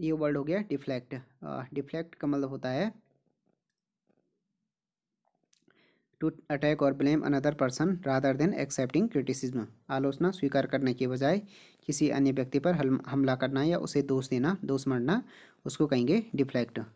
ये वर्ड हो गया डिफ्लेक्ट डिफ्लेक्ट का मतलब होता है टू अटैक और blame another person rather than accepting criticism आलोचना स्वीकार करने के बजाय किसी अन्य व्यक्ति पर हमला करना या उसे दोष देना दोष मरना उसको कहेंगे डिफ्लेक्ट